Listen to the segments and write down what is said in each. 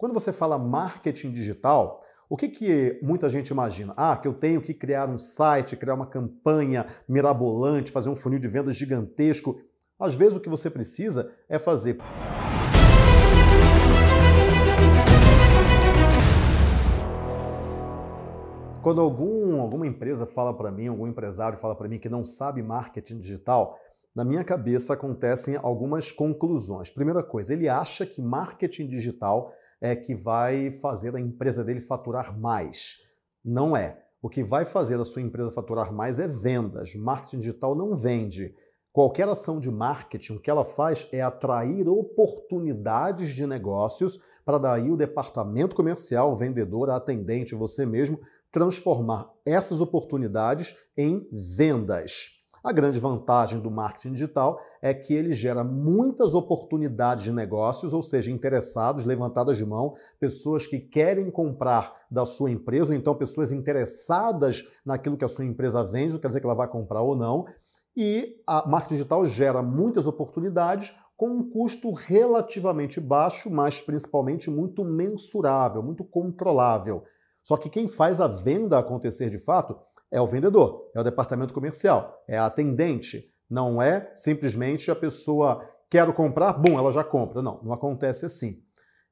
Quando você fala marketing digital, o que, que muita gente imagina? Ah, que eu tenho que criar um site, criar uma campanha mirabolante, fazer um funil de vendas gigantesco. Às vezes o que você precisa é fazer. Quando algum, alguma empresa fala para mim, algum empresário fala para mim que não sabe marketing digital, na minha cabeça acontecem algumas conclusões. Primeira coisa, ele acha que marketing digital é que vai fazer a empresa dele faturar mais. Não é. O que vai fazer a sua empresa faturar mais é vendas. Marketing digital não vende. Qualquer ação de marketing, o que ela faz é atrair oportunidades de negócios para daí o departamento comercial, o vendedor, a atendente, você mesmo, transformar essas oportunidades em vendas. A grande vantagem do marketing digital é que ele gera muitas oportunidades de negócios, ou seja, interessados, levantadas de mão, pessoas que querem comprar da sua empresa, ou então pessoas interessadas naquilo que a sua empresa vende, não quer dizer que ela vai comprar ou não. E a marketing digital gera muitas oportunidades com um custo relativamente baixo, mas principalmente muito mensurável, muito controlável. Só que quem faz a venda acontecer de fato é o vendedor, é o departamento comercial, é a atendente. Não é simplesmente a pessoa quero comprar, bom, ela já compra. Não, não acontece assim.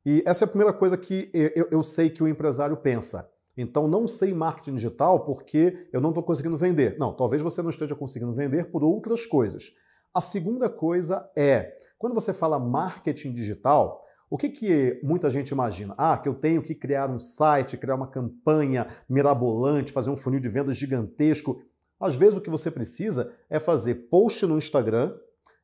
E essa é a primeira coisa que eu, eu sei que o empresário pensa. Então, não sei marketing digital porque eu não estou conseguindo vender. Não, talvez você não esteja conseguindo vender por outras coisas. A segunda coisa é, quando você fala marketing digital, o que, que muita gente imagina? Ah, que eu tenho que criar um site, criar uma campanha mirabolante, fazer um funil de vendas gigantesco. Às vezes o que você precisa é fazer post no Instagram,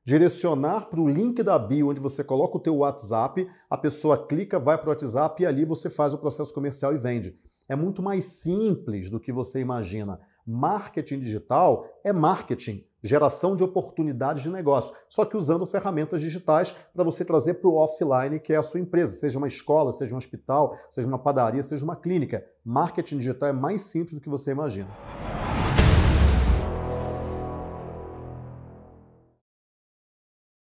direcionar para o link da bio onde você coloca o teu WhatsApp, a pessoa clica, vai para o WhatsApp e ali você faz o processo comercial e vende. É muito mais simples do que você imagina. Marketing digital é marketing geração de oportunidades de negócio, só que usando ferramentas digitais para você trazer para o offline, que é a sua empresa, seja uma escola, seja um hospital, seja uma padaria, seja uma clínica. Marketing digital é mais simples do que você imagina.